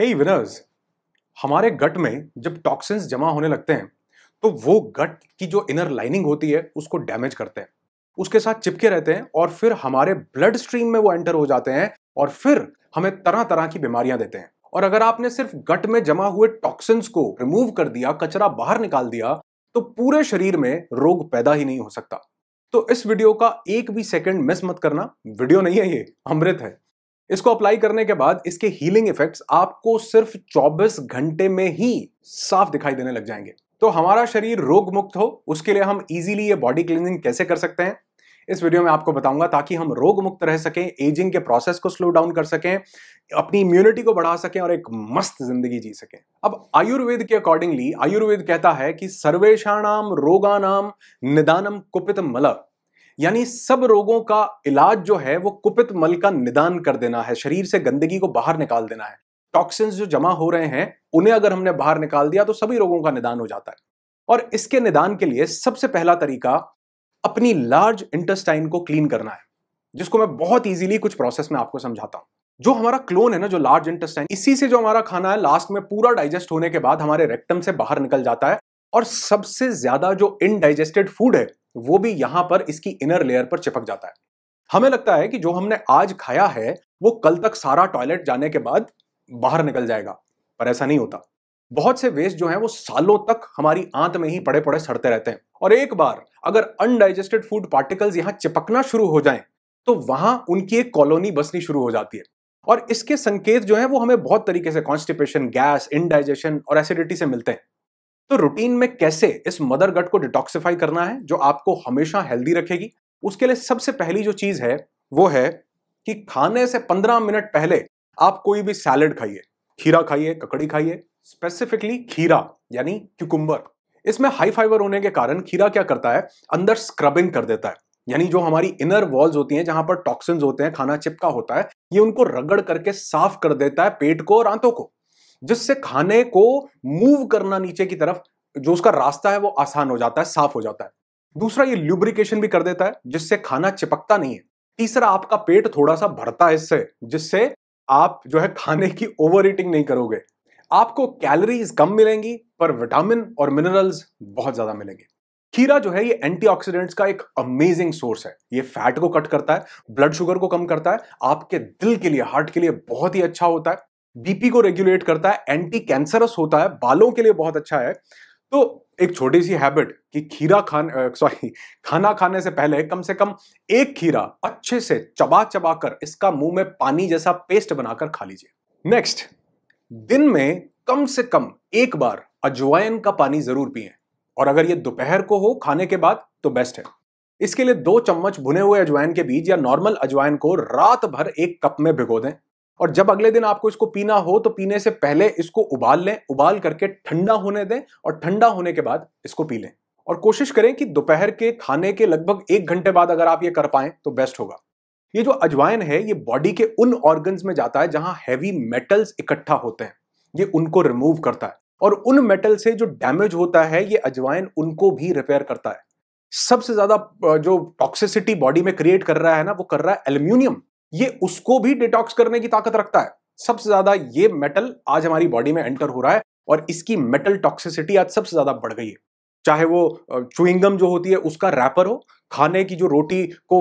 हे winners हमारे गट में जब टॉक्सिन्स जमा होने लगते हैं तो वो गट की जो इनर लाइनिंग होती है उसको डैमेज करते हैं उसके साथ चिपके रहते हैं और फिर हमारे ब्लड स्ट्रीम में वो एंटर हो जाते हैं और फिर हमें तरह तरह की बीमारियां देते हैं और अगर आपने सिर्फ गट में जमा हुए टॉक्सिन्स को रिमूव कर दिया कचरा बाहर निकाल दिया तो पूरे शरीर में रोग पैदा ही नहीं हो सकता तो इस वीडियो का एक भी सेकंड मिस मत करना वीडियो नहीं है ये अमृत है इसको अप्लाई करने के बाद इसके हीलिंग इफेक्ट्स आपको सिर्फ 24 घंटे में ही साफ दिखाई देने लग जाएंगे तो हमारा शरीर रोग मुक्त हो उसके लिए हम इजीली ये बॉडी क्लिनिंग कैसे कर सकते हैं इस वीडियो में आपको बताऊंगा ताकि हम रोग मुक्त रह सकें एजिंग के प्रोसेस को स्लो डाउन कर सकें अपनी इम्यूनिटी को बढ़ा सकें और एक मस्त जिंदगी जी सकें अब आयुर्वेद के अकॉर्डिंगली आयुर्वेद कहता है कि सर्वेशाणाम रोगानाम निदानम कुपित मलक यानी सब रोगों का इलाज जो है वो कुपित मल का निदान कर देना है शरीर से गंदगी को बाहर निकाल देना है टॉक्सिन्स जो जमा हो रहे हैं उन्हें अगर हमने बाहर निकाल दिया तो सभी रोगों का निदान हो जाता है और इसके निदान के लिए सबसे पहला तरीका अपनी लार्ज इंटेस्टाइन को क्लीन करना है जिसको मैं बहुत ईजिली कुछ प्रोसेस में आपको समझाता हूँ जो हमारा क्लोन है ना जो लार्ज इंटेस्टाइन इसी से जो हमारा खाना है लास्ट में पूरा डाइजेस्ट होने के बाद हमारे रेक्टम से बाहर निकल जाता है और सबसे ज्यादा जो इनडाइजेस्टेड फूड है वो भी यहां पर इसकी इनर लेयर पर चिपक जाता है हमें लगता है कि जो हमने आज खाया है वो कल तक सारा टॉयलेट जाने के बाद बाहर निकल जाएगा पर ऐसा नहीं होता बहुत से वेस्ट जो है वो सालों तक हमारी आंत में ही पड़े पड़े सड़ते रहते हैं और एक बार अगर अनडाइजेस्टेड फूड पार्टिकल्स यहां चिपकना शुरू हो जाएं तो वहां उनकी एक कॉलोनी बसनी शुरू हो जाती है और इसके संकेत जो है वो हमें बहुत तरीके से कॉन्स्टिपेशन गैस इनडाइजेशन और एसिडिटी से मिलते हैं तो रूटीन में कैसे इस मदर गट को डिटॉक्सिफाई करना है जो आपको हमेशा हेल्दी रखेगी उसके लिए सबसे पहली जो चीज है वो है कि खाने से 15 मिनट पहले आप कोई भी सैलड खाइए खीरा खाइए ककड़ी खाइए स्पेसिफिकली खीरा यानी क्यूकुम्बर इसमें हाई फाइबर होने के कारण खीरा क्या करता है अंदर स्क्रबिंग कर देता है यानी जो हमारी इनर वॉल्स होती हैं जहां पर टॉक्सिन्स होते हैं खाना चिपका होता है ये उनको रगड़ करके साफ कर देता है पेट को और आंतों को जिससे खाने को मूव करना नीचे की तरफ जो उसका रास्ता है वो आसान हो जाता है साफ हो जाता है दूसरा ये ल्यूब्रिकेशन भी कर देता है जिससे खाना चिपकता नहीं है तीसरा आपका पेट थोड़ा सा भरता है इससे जिससे आप जो है खाने की ओवर ईटिंग नहीं करोगे आपको कैलोरीज कम मिलेंगी पर विटामिन और मिनरल्स बहुत ज्यादा मिलेंगे खीरा जो है ये एंटीऑक्सीडेंट्स का एक अमेजिंग सोर्स है ये फैट को कट करता है ब्लड शुगर को कम करता है आपके दिल के लिए हार्ट के लिए बहुत ही अच्छा होता है बीपी को रेगुलेट करता है एंटी कैंसरस होता है बालों के लिए बहुत अच्छा है तो एक छोटी सी हैबिट कि खीरा खान सॉरी खाना खाने से पहले कम से कम एक खीरा अच्छे से चबा चबा कर इसका मुंह में पानी जैसा पेस्ट बनाकर खा लीजिए नेक्स्ट दिन में कम से कम एक बार अजवाइन का पानी जरूर पिए और अगर ये दोपहर को हो खाने के बाद तो बेस्ट है इसके लिए दो चम्मच भुने हुए अजवाइन के बीज या नॉर्मल अजवाइन को रात भर एक कप में भिगो दें और जब अगले दिन आपको इसको पीना हो तो पीने से पहले इसको उबाल लें उबाल करके ठंडा होने दें और ठंडा होने के बाद इसको पी लें और कोशिश करें कि दोपहर के खाने के लगभग एक घंटे बाद अगर आप ये कर पाएं तो बेस्ट होगा ये जो अजवाइन है ये बॉडी के उन ऑर्गन्स में जाता है जहां हैवी मेटल्स इकट्ठा होते हैं ये उनको रिमूव करता है और उन मेटल से जो डैमेज होता है ये अजवाइन उनको भी रिपेयर करता है सबसे ज्यादा जो टॉक्सिसिटी बॉडी में क्रिएट कर रहा है ना वो कर रहा है एल्यूमिनियम ये उसको भी डिटॉक्स करने की ताकत रखता है सबसे ज्यादा ये मेटल आज हमारी बॉडी में एंटर हो रहा है और इसकी मेटल टॉक्सिसिटी आज सबसे ज्यादा बढ़ गई है चाहे वो चुइंगम जो होती है उसका रैपर हो खाने की जो रोटी को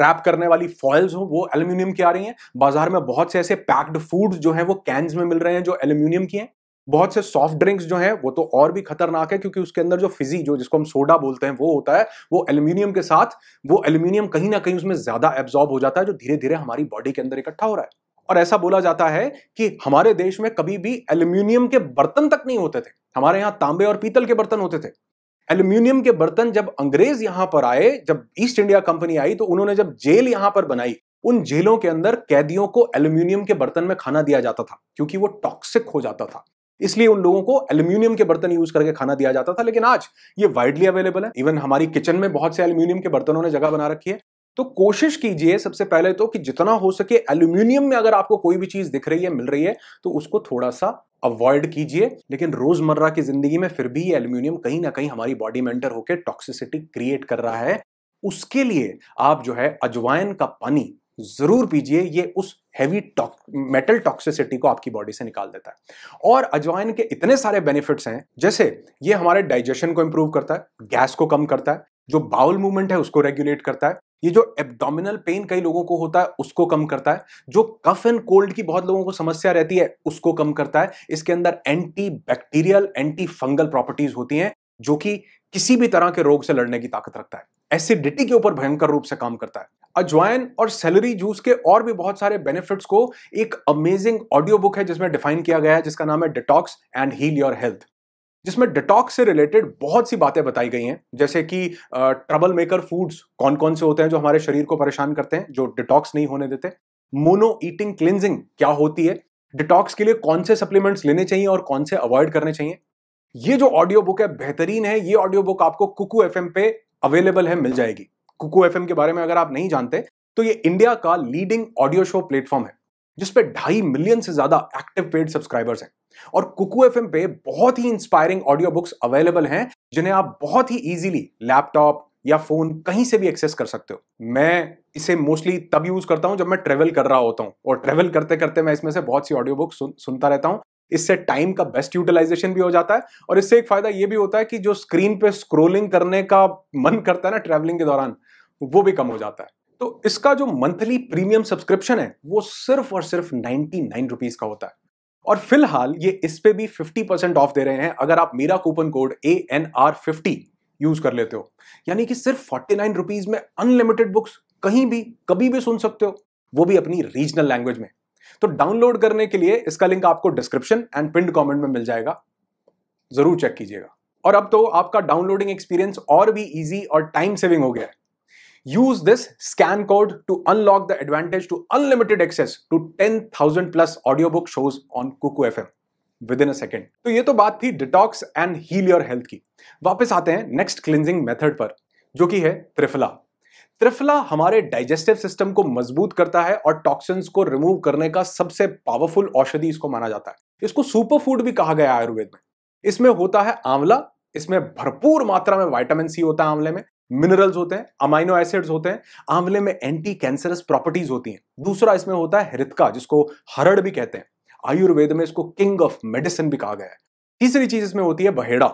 रैप करने वाली फॉयल्स हो वो एल्यूमिनियम की आ रही हैं बाजार में बहुत से ऐसे पैक्ड फूड्स जो हैं वो कैंस में मिल रहे हैं जो एल्यूमिनियम की हैं बहुत से सॉफ्ट ड्रिंक्स जो हैं वो तो और भी खतरनाक है क्योंकि उसके अंदर जो फिजी जो जिसको हम सोडा बोलते हैं वो होता है वो एल्यूमिनियम के साथ वो एल्यूमिनियम कहीं ना कहीं उसमें ज्यादा एब्जॉर्ब हो जाता है जो धीरे धीरे हमारी बॉडी के अंदर इकट्ठा हो रहा है और ऐसा बोला जाता है कि हमारे देश में कभी भी एल्यूमिनियम के बर्तन तक नहीं होते थे हमारे यहाँ तांबे और पीतल के बर्तन होते थे एल्यूमिनियम के बर्तन जब अंग्रेज यहां पर आए जब ईस्ट इंडिया कंपनी आई तो उन्होंने जब जेल यहां पर बनाई उन जेलों के अंदर कैदियों को एल्यूमिनियम के बर्तन में खाना दिया जाता था क्योंकि वो टॉक्सिक हो जाता था इसलिए उन लोगों को एल्यूमिनियम के बर्तन यूज करके खाना दिया जाता था लेकिन आज ये वाइडली अवेलेबल है इवन हमारी किचन में बहुत से एल्यूमिनियम के बर्तनों ने जगह बना रखी है तो कोशिश कीजिए सबसे पहले तो कि जितना हो सके एल्यूमिनियम में अगर आपको कोई भी चीज दिख रही है मिल रही है तो उसको थोड़ा सा अवॉइड कीजिए लेकिन रोजमर्रा की जिंदगी में फिर भी ये एल्यूमिनियम कहीं ना कहीं हमारी बॉडी में एंटर होकर टॉक्सिसिटी क्रिएट कर रहा है उसके लिए आप जो है अजवाइन का पानी ज़रूर पीजिए ये उस हैवी टॉक मेटल टॉक्सिसिटी को आपकी बॉडी से निकाल देता है और अजवाइन के इतने सारे बेनिफिट्स हैं जैसे ये हमारे डाइजेशन को इम्प्रूव करता है गैस को कम करता है जो बाउल मूवमेंट है उसको रेगुलेट करता है ये जो एब्डोमिनल पेन कई लोगों को होता है उसको कम करता है जो कफ एंड कोल्ड की बहुत लोगों को समस्या रहती है उसको कम करता है इसके अंदर anti bacterial anti fungal properties होती हैं जो कि किसी भी तरह के रोग से लड़ने की ताकत रखता है एसिडिटी के ऊपर भयंकर रूप से काम करता है अजवाइन और सेलरी जूस के और भी बहुत सारे बेनिफिट्स को एक अमेजिंग ऑडियो बुक है जिसमें डिफाइन किया गया है जिसका नाम है detox and heal your health जिसमें डिटॉक्स से रिलेटेड बहुत सी बातें बताई गई हैं जैसे कि ट्रबल मेकर फूड्स कौन कौन से होते हैं जो हमारे शरीर को परेशान करते हैं जो डिटॉक्स नहीं होने देते मोनो ईटिंग क्लिनजिंग क्या होती है डिटॉक्स के लिए कौन से सप्लीमेंट्स लेने चाहिए और कौन से अवॉइड करने चाहिए ये जो ऑडियो बुक है बेहतरीन है ये ऑडियो बुक आपको कुकू एफ पे अवेलेबल है मिल जाएगी कुकू एफ के बारे में अगर आप नहीं जानते तो ये इंडिया का लीडिंग ऑडियो शो प्लेटफॉर्म है जिसपे ढाई मिलियन से ज्यादा एक्टिव पेड सब्सक्राइबर्स हैं और कुकू एफ पे बहुत ही इंस्पायरिंग ऑडियो बुक्स अवेलेबल हैं जिन्हें आप बहुत ही इजीली लैपटॉप या फोन कहीं से भी एक्सेस कर सकते हो मैं इसे मोस्टली तब यूज करता हूं जब मैं ट्रेवल कर रहा होता हूं और ट्रेवल करते करते मैं इसमें से बहुत सी ऑडियो बुक सुन, सुनता रहता हूं इससे टाइम का बेस्ट यूटिलाइजेशन भी हो जाता है और इससे एक फायदा यह भी होता है कि जो स्क्रीन पे स्क्रोलिंग करने का मन करता है ना ट्रैवलिंग के दौरान वो भी कम हो जाता है तो इसका जो मंथली प्रीमियम सब्सक्रिप्शन है वो सिर्फ और सिर्फ नाइनटी नाइन रुपीज का होता है और फिलहाल ये इस पे भी फिफ्टी परसेंट ऑफ दे रहे हैं अगर आप मेरा coupon code A N R fifty use कर लेते हो यानी कि सिर्फ फोर्टी नाइन रुपीज में अनलिमिटेड बुक्स कहीं भी कभी भी सुन सकते हो वो भी अपनी रीजनल लैंग्वेज में तो डाउनलोड करने के लिए इसका लिंक आपको डिस्क्रिप्शन एंड पिंड कमेंट में मिल जाएगा जरूर चेक कीजिएगा और अब तो आपका डाउनलोडिंग एक्सपीरियंस और भी इजी और टाइम सेविंग हो गया है use this scan code to unlock the advantage to unlimited access to 10,000 plus audiobook shows on Cuckoo FM within a second. तो ये तो बात थी detox and heal your health की वापस आते हैं नेक्स्ट क्लिनजिंग मेथड पर जो कि है त्रिफला त्रिफला हमारे डाइजेस्टिव सिस्टम को मजबूत करता है और टॉक्सिन्स को रिमूव करने का सबसे पावरफुल औषधि इसको माना जाता है इसको सुपर फूड भी कहा गया आयुर्वेद में इसमें होता है आंवला इसमें भरपूर मात्रा में वाइटामिन सी होता है आंवले में मिनरल्स होते हैं अमाइनो एसिड्स होते हैं आंवले में एंटी कैंसरस प्रॉपर्टीज होती हैं दूसरा इसमें होता है हृतका जिसको हरड़ भी कहते हैं आयुर्वेद में इसको किंग ऑफ मेडिसिन भी कहा गया है तीसरी चीज इसमें होती है बहेड़ा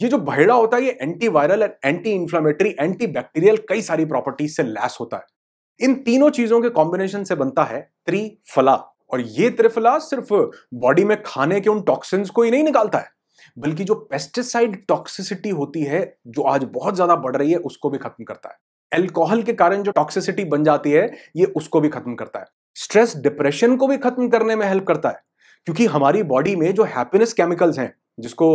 ये जो भैड़ा होता है ये anti viral and anti inflammatory anti bacterial कई सारी प्रॉपर्टीज से लैस होता है इन तीनों चीजों के कॉम्बिनेशन से बनता है त्रिफला और ये त्रिफला सिर्फ बॉडी में खाने के उन टॉक्सिन्स को ही नहीं निकालता है बल्कि जो पेस्टिसाइड टॉक्सिसिटी होती है जो आज बहुत ज्यादा बढ़ रही है उसको भी खत्म करता है एल्कोहल के कारण जो टॉक्सिसिटी बन जाती है ये उसको भी खत्म करता है स्ट्रेस डिप्रेशन को भी खत्म करने में हेल्प करता है क्योंकि हमारी बॉडी में जो हैप्पीनेस केमिकल्स हैं जिसको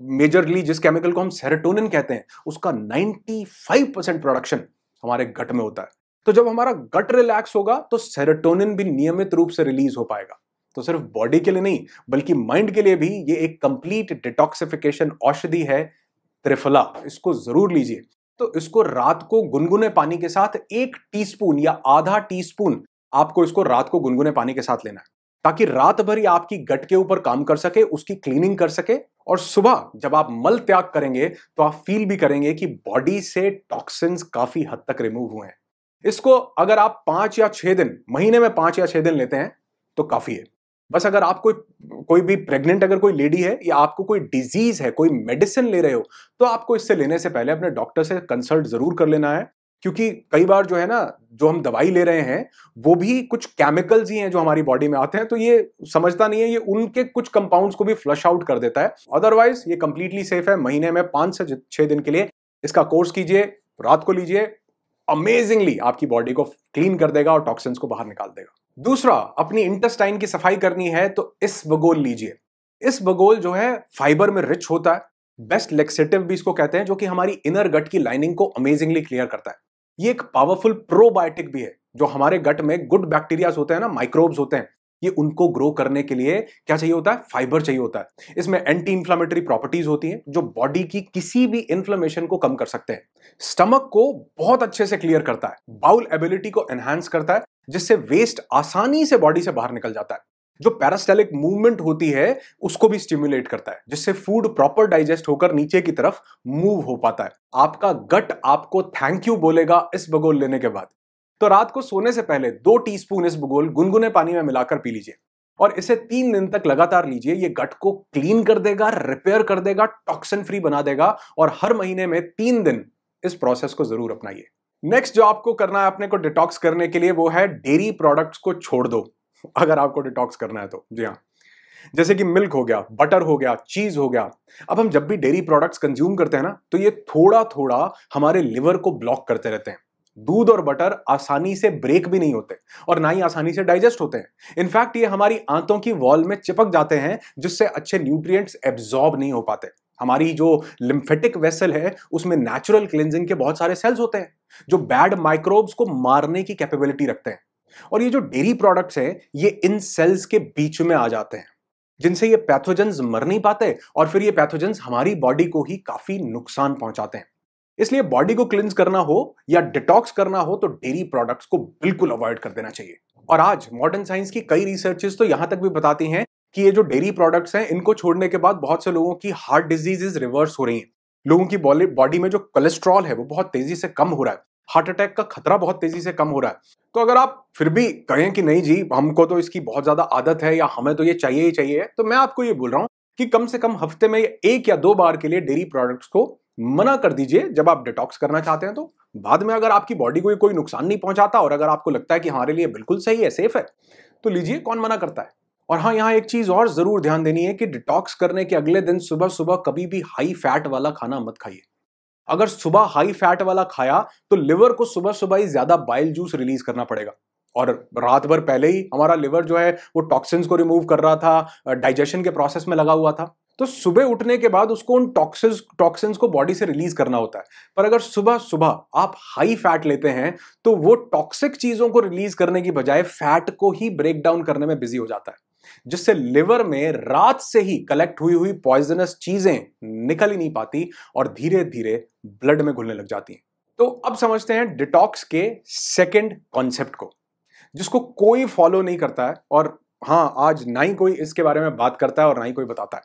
मेजरली जिस केमिकल को हम सेरेटोनिन कहते हैं उसका 95 परसेंट प्रोडक्शन हमारे गट में होता है तो जब हमारा गट रिलैक्स होगा तो सेरेटोनिन भी नियमित रूप से रिलीज हो पाएगा तो सिर्फ बॉडी के लिए नहीं बल्कि माइंड के लिए भी ये एक कंप्लीट डिटॉक्सिफिकेशन औषधि है त्रिफला इसको जरूर लीजिए तो इसको रात को गुनगुने पानी के साथ एक टीस्पून या आधा टीस्पून आपको इसको रात को गुनगुने पानी के साथ लेना है ताकि रात भर आपकी गट के ऊपर काम कर सके उसकी क्लीनिंग कर सके और सुबह जब आप मल त्याग करेंगे तो आप फील भी करेंगे कि बॉडी से टॉक्सिन्स काफी हद तक रिमूव हुए हैं इसको अगर आप पांच या छह दिन महीने में पांच या छह दिन लेते हैं तो काफी है बस अगर आप कोई कोई भी प्रेग्नेंट अगर कोई लेडी है या आपको कोई डिजीज है कोई मेडिसिन ले रहे हो तो आपको इससे लेने से पहले अपने डॉक्टर से कंसल्ट जरूर कर लेना है क्योंकि कई बार जो है ना जो हम दवाई ले रहे हैं वो भी कुछ केमिकल्स ही हैं जो हमारी बॉडी में आते हैं तो ये समझता नहीं है ये उनके कुछ कंपाउंड्स को भी फ्लश आउट कर देता है अदरवाइज ये कंप्लीटली सेफ है महीने में पांच से छह दिन के लिए इसका कोर्स कीजिए रात को लीजिए अमेजिंगली आपकी बॉडी को क्लीन कर देगा और टॉक्सिन्स को बाहर निकाल देगा दूसरा अपनी इंटेस्टाइन की सफाई करनी है तो इस बगोल लीजिए इस बगोल जो है फाइबर में रिच होता है बेस्ट लेक्सेटिव भी इसको कहते हैं जो कि हमारी इनर गट की लाइनिंग को अमेजिंगली क्लियर करता है ये एक पावरफुल प्रोबायोटिक भी है जो हमारे गट में गुड बैक्टीरियाज होते हैं ना माइक्रोब्स होते हैं ये उनको ग्रो करने के लिए क्या चाहिए होता है फाइबर चाहिए होता है इसमें एंटी इंफ्लामेटरी प्रॉपर्टीज होती हैं जो बॉडी की किसी भी इंफ्लामेशन को कम कर सकते हैं स्टमक को बहुत अच्छे से क्लियर करता है बाउल एबिलिटी को एनहांस करता है जिससे वेस्ट आसानी से बॉडी से बाहर निकल जाता है जो पैरास्टेलिक मूवमेंट होती है उसको भी स्टिम्युलेट करता है जिससे फूड प्रॉपर डाइजेस्ट होकर नीचे की तरफ मूव हो पाता है आपका गट आपको थैंक यू बोलेगा इस बगोल लेने के बाद तो रात को सोने से पहले दो टीस्पून इस बगोल गुनगुने पानी में मिलाकर पी लीजिए और इसे तीन दिन तक लगातार लीजिए ये गट को क्लीन कर देगा रिपेयर कर देगा टॉक्सिन फ्री बना देगा और हर महीने में तीन दिन इस प्रोसेस को जरूर अपनाइए नेक्स्ट जो आपको करना है अपने को डिटॉक्स करने के लिए वो है डेयरी प्रोडक्ट्स को छोड़ दो अगर आपको डिटॉक्स करना है तो जी हाँ जैसे कि मिल्क हो गया बटर हो गया चीज हो गया अब हम जब भी डेयरी प्रोडक्ट्स कंज्यूम करते हैं ना तो ये थोड़ा थोड़ा हमारे लिवर को ब्लॉक करते रहते हैं दूध और बटर आसानी से ब्रेक भी नहीं होते और ना ही आसानी से डाइजेस्ट होते हैं इनफैक्ट ये हमारी आंतों की वॉल में चिपक जाते हैं जिससे अच्छे न्यूट्रिएंट्स एब्जॉर्ब नहीं हो पाते हमारी जो लिम्फेटिक वेसल है उसमें नेचुरल क्लेंजिंग के बहुत सारे सेल्स होते हैं जो बैड माइक्रोब्स को मारने की कैपेबिलिटी रखते हैं और ये जो डेयरी प्रोडक्ट्स हैं ये इन सेल्स के बीच में आ जाते हैं जिनसे ये पैथोजेंस मर नहीं पाते और फिर ये पैथोजेंस हमारी बॉडी को ही काफी नुकसान पहुंचाते हैं इसलिए बॉडी को क्लिंस करना हो या डिटॉक्स करना हो तो डेरी प्रोडक्ट्स को बिल्कुल अवॉइड कर देना चाहिए और आज मॉडर्न साइंस की कई रिसर्चेस तो यहां तक भी बताती हैं कि ये जो डेयरी प्रोडक्ट्स हैं इनको छोड़ने के बाद बहुत से लोगों की हार्ट डिजीजेज रिवर्स हो रही हैं लोगों की बॉडी में जो कोलेस्ट्रॉल है वो बहुत तेजी से कम हो रहा है हार्ट अटैक का खतरा बहुत तेजी से कम हो रहा है तो अगर आप फिर भी कहें कि नहीं जी हमको तो इसकी बहुत ज्यादा आदत है या हमें तो ये चाहिए ही चाहिए तो मैं आपको ये बोल रहा हूँ कि कम से कम हफ्ते में एक या दो बार के लिए डेयरी प्रोडक्ट्स को मना कर दीजिए जब आप डिटॉक्स करना चाहते हैं तो बाद में अगर आपकी बॉडी को कोई नुकसान नहीं पहुंचाता और अगर आपको लगता है कि हाँ, हमारे लिए बिल्कुल सही है सेफ है तो लीजिए कौन मना करता है और हाँ यहाँ एक चीज और जरूर ध्यान देनी है कि डिटॉक्स करने के अगले दिन सुबह सुबह कभी भी हाई फैट वाला खाना मत खाइए अगर सुबह हाई फैट वाला खाया तो लिवर को सुबह सुबह ही ज्यादा बाइल जूस रिलीज करना पड़ेगा और रात भर पहले ही हमारा लिवर जो है वो टॉक्सिन्स को रिमूव कर रहा था डाइजेशन के प्रोसेस में लगा हुआ था तो सुबह उठने के बाद उसको उन टॉक्सिन टॉक्सिन्स को बॉडी से रिलीज करना होता है पर अगर सुबह सुबह आप हाई फैट लेते हैं तो वो टॉक्सिक चीजों को रिलीज करने की बजाय फैट को ही ब्रेक डाउन करने में बिजी हो जाता है जिससे लिवर में रात से ही कलेक्ट हुई हुई पॉइजनस चीजें निकल ही नहीं पाती और धीरे धीरे ब्लड में घुलने लग जाती हैं तो अब समझते हैं डिटॉक्स के सेकेंड कॉन्सेप्ट को जिसको कोई फॉलो नहीं करता है और हाँ आज ना ही कोई इसके बारे में बात करता है और ना ही कोई बताता है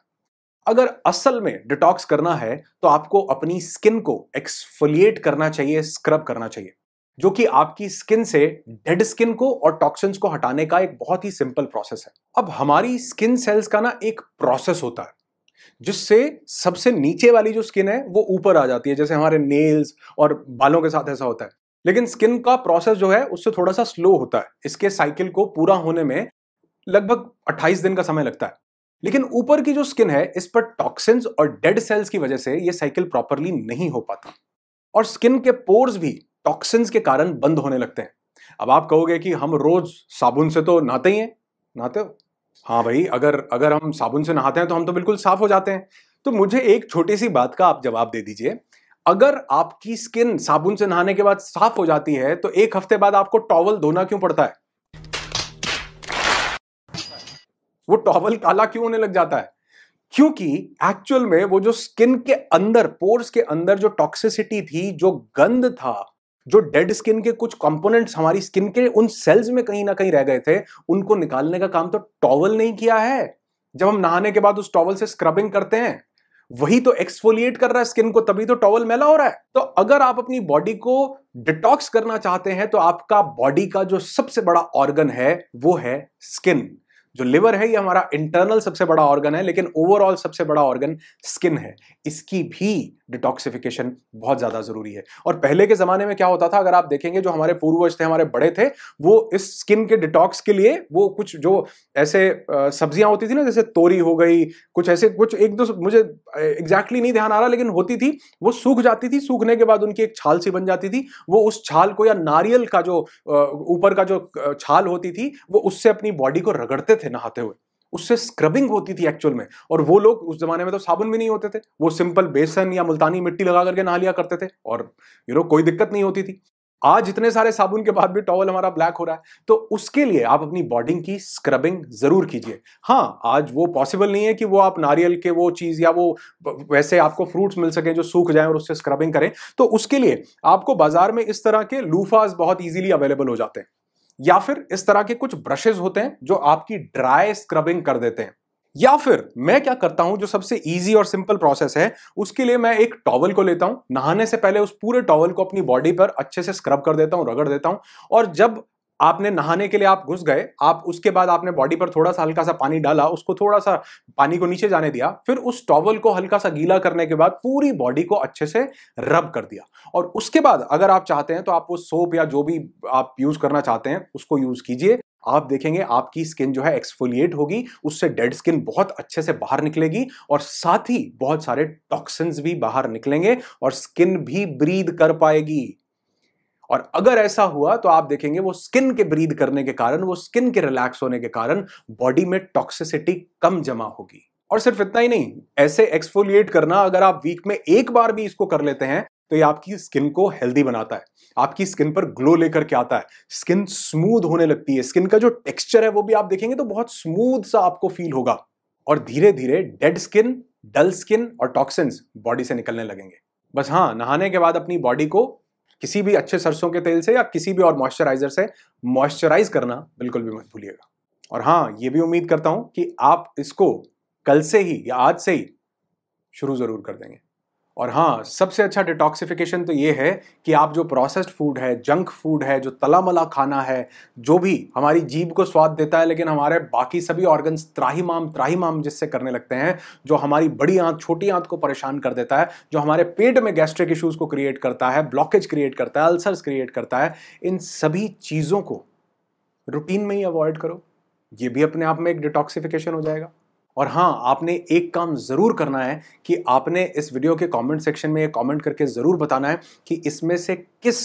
अगर असल में डिटॉक्स करना है तो आपको अपनी स्किन को एक्सफोलिएट करना चाहिए स्क्रब करना चाहिए जो कि आपकी स्किन से डेड स्किन को और टॉक्सिन्स को हटाने का एक बहुत ही सिंपल प्रोसेस है अब हमारी स्किन सेल्स का ना एक प्रोसेस होता है जिससे सबसे नीचे वाली जो स्किन है वो ऊपर आ जाती है जैसे हमारे नेल्स और बालों के साथ ऐसा होता है लेकिन स्किन का प्रोसेस जो है उससे थोड़ा सा स्लो होता है इसके साइकिल को पूरा होने में लगभग 28 दिन का समय लगता है लेकिन ऊपर की जो स्किन है इस पर टॉक्सिन्स और डेड सेल्स की वजह से ये साइकिल प्रॉपरली नहीं हो पाता और स्किन के पोर्स भी टॉक्सिन्स के कारण बंद होने लगते हैं अब आप कहोगे कि हम रोज साबुन से तो नहाते ही हैं नहाते हो हाँ भाई अगर अगर हम साबुन से नहाते हैं तो हम तो बिल्कुल साफ हो जाते हैं तो मुझे एक छोटी सी बात का आप जवाब दे दीजिए अगर आपकी स्किन साबुन से नहाने के बाद साफ हो जाती है तो एक हफ्ते बाद आपको टॉवल धोना क्यों पड़ता है वो टॉवल काला क्यों होने लग जाता है क्योंकि एक्चुअल में वो जो स्किन के अंदर पोर्स के अंदर जो टॉक्सिसिटी थी जो गंद था जो डेड स्किन के कुछ कंपोनेंट्स हमारी स्किन के उन सेल्स में कहीं ना कहीं रह गए थे उनको निकालने का काम तो टॉवल नहीं किया है जब हम नहाने के बाद उस टॉवल से स्क्रबिंग करते हैं वही तो एक्सफोलिएट कर रहा है स्किन को तभी तो टॉवल मेला हो रहा है तो अगर आप अपनी बॉडी को डिटॉक्स करना चाहते हैं तो आपका बॉडी का जो सबसे बड़ा ऑर्गन है वो है स्किन जो लिवर है ये हमारा इंटरनल सबसे बड़ा ऑर्गन है लेकिन ओवरऑल सबसे बड़ा ऑर्गन स्किन है इसकी भी डिटॉक्सिफिकेशन बहुत ज़्यादा ज़रूरी है और पहले के ज़माने में क्या होता था अगर आप देखेंगे जो हमारे पूर्वज थे हमारे बड़े थे वो इस स्किन के डिटॉक्स के लिए वो कुछ जो ऐसे सब्जियां होती थी ना जैसे तोरी हो गई कुछ ऐसे कुछ एक दो मुझे एग्जैक्टली exactly नहीं ध्यान आ रहा लेकिन होती थी वो सूख जाती थी सूखने के बाद उनकी एक छाल सी बन जाती थी वो उस छाल को या नारियल का जो ऊपर का जो छाल होती थी वो उससे अपनी बॉडी को रगड़ते थे नहाते हुए उससे स्क्रबिंग होती थी एक्चुअल में और वो लोग उस जमाने में तो साबुन भी नहीं होते थे वो सिंपल बेसन या मुल्तानी मिट्टी लगा करके नहा लिया करते थे और यू नो कोई दिक्कत नहीं होती थी आज इतने सारे साबुन के बाद भी टॉवल हमारा ब्लैक हो रहा है तो उसके लिए आप अपनी बॉडी की स्क्रबिंग जरूर कीजिए हाँ आज वो पॉसिबल नहीं है कि वो आप नारियल के वो चीज़ या वो वैसे आपको फ्रूट्स मिल सके जो सूख जाए और उससे स्क्रबिंग करें तो उसके लिए आपको बाजार में इस तरह के लूफाज बहुत ईजिली अवेलेबल हो जाते हैं या फिर इस तरह के कुछ ब्रशेज होते हैं जो आपकी ड्राई स्क्रबिंग कर देते हैं या फिर मैं क्या करता हूं जो सबसे इजी और सिंपल प्रोसेस है उसके लिए मैं एक टॉवल को लेता हूं नहाने से पहले उस पूरे टॉवल को अपनी बॉडी पर अच्छे से स्क्रब कर देता हूं रगड़ देता हूं और जब आपने नहाने के लिए आप घुस गए आप उसके बाद आपने बॉडी पर थोड़ा सा हल्का सा पानी डाला उसको थोड़ा सा पानी को नीचे जाने दिया फिर उस टॉवल को हल्का सा गीला करने के बाद पूरी बॉडी को अच्छे से रब कर दिया और उसके बाद अगर आप चाहते हैं तो आप वो सोप या जो भी आप यूज़ करना चाहते हैं उसको यूज़ कीजिए आप देखेंगे आपकी स्किन जो है एक्सफोलिएट होगी उससे डेड स्किन बहुत अच्छे से बाहर निकलेगी और साथ ही बहुत सारे टॉक्सिन्स भी बाहर निकलेंगे और स्किन भी ब्रीद कर पाएगी और अगर ऐसा हुआ तो आप देखेंगे वो स्किन के ब्रीद करने के कारण वो स्किन के रिलैक्स होने के कारण बॉडी में टॉक्सिसिटी कम जमा होगी और सिर्फ इतना ही नहीं ऐसे एक्सफोलिएट करना अगर आप वीक में एक बार भी इसको कर लेते हैं तो ये आपकी स्किन को हेल्दी बनाता है आपकी स्किन पर ग्लो लेकर के आता है स्किन स्मूथ होने लगती है स्किन का जो टेक्सचर है वो भी आप देखेंगे तो बहुत स्मूथ सा आपको फील होगा और धीरे धीरे डेड स्किन डल स्किन और टॉक्सिन्स बॉडी से निकलने लगेंगे बस हाँ नहाने के बाद अपनी बॉडी को किसी भी अच्छे सरसों के तेल से या किसी भी और मॉइस्चराइजर से मॉइस्चराइज करना बिल्कुल भी मत भूलिएगा और हाँ ये भी उम्मीद करता हूँ कि आप इसको कल से ही या आज से ही शुरू ज़रूर कर देंगे और हाँ सबसे अच्छा डिटॉक्सिफिकेशन तो ये है कि आप जो प्रोसेस्ड फूड है जंक फूड है जो तला मला खाना है जो भी हमारी जीभ को स्वाद देता है लेकिन हमारे बाकी सभी ऑर्गन्स त्राहीमाम त्राहीमाम जिससे करने लगते हैं जो हमारी बड़ी आंत छोटी आंत को परेशान कर देता है जो हमारे पेट में गैस्ट्रिक इशूज़ को क्रिएट करता है ब्लॉकेज क्रिएट करता है अल्सर्स क्रिएट करता है इन सभी चीज़ों को रूटीन में ही अवॉइड करो ये भी अपने आप में एक डिटॉक्सिफिकेशन हो जाएगा और हाँ आपने एक काम ज़रूर करना है कि आपने इस वीडियो के कमेंट सेक्शन में कमेंट करके ज़रूर बताना है कि इसमें से किस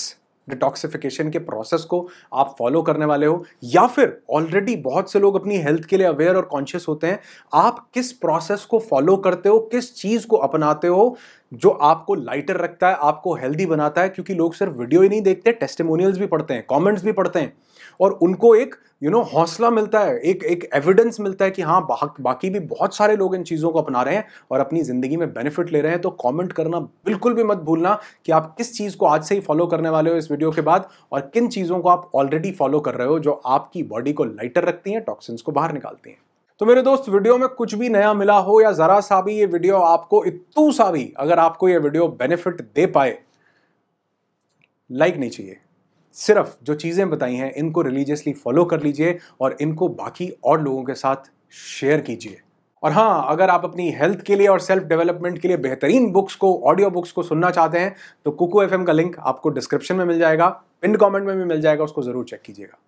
डिटॉक्सिफिकेशन के प्रोसेस को आप फॉलो करने वाले हो या फिर ऑलरेडी बहुत से लोग अपनी हेल्थ के लिए अवेयर और कॉन्शियस होते हैं आप किस प्रोसेस को फॉलो करते हो किस चीज़ को अपनाते हो जो आपको लाइटर रखता है आपको हेल्दी बनाता है क्योंकि लोग सिर्फ वीडियो ही नहीं देखते टेस्टिमोनियल्स भी पढ़ते हैं कमेंट्स भी पढ़ते हैं और उनको एक यू नो हौसला मिलता है एक एक एविडेंस मिलता है कि हाँ बा, बाकी भी बहुत सारे लोग इन चीज़ों को अपना रहे हैं और अपनी ज़िंदगी में बेनिफिट ले रहे हैं तो कमेंट करना बिल्कुल भी मत भूलना कि आप किस चीज़ को आज से ही फॉलो करने वाले हो इस वीडियो के बाद और किन चीज़ों को आप ऑलरेडी फॉलो कर रहे हो जो आपकी बॉडी को लाइटर रखती हैं टॉक्सिन्स को बाहर निकालती हैं तो मेरे दोस्त वीडियो में कुछ भी नया मिला हो या ज़रा सा भी ये वीडियो आपको इतू सा भी अगर आपको ये वीडियो बेनिफिट दे पाए लाइक नहीं चाहिए सिर्फ जो चीज़ें बताई हैं इनको रिलीजियसली फॉलो कर लीजिए और इनको बाकी और लोगों के साथ शेयर कीजिए और हाँ अगर आप अपनी हेल्थ के लिए और सेल्फ डेवलपमेंट के लिए बेहतरीन बुक्स को ऑडियो बुक्स को सुनना चाहते हैं तो कुकू एफ का लिंक आपको डिस्क्रिप्शन में मिल जाएगा पिन कमेंट में भी मिल जाएगा उसको ज़रूर चेक कीजिएगा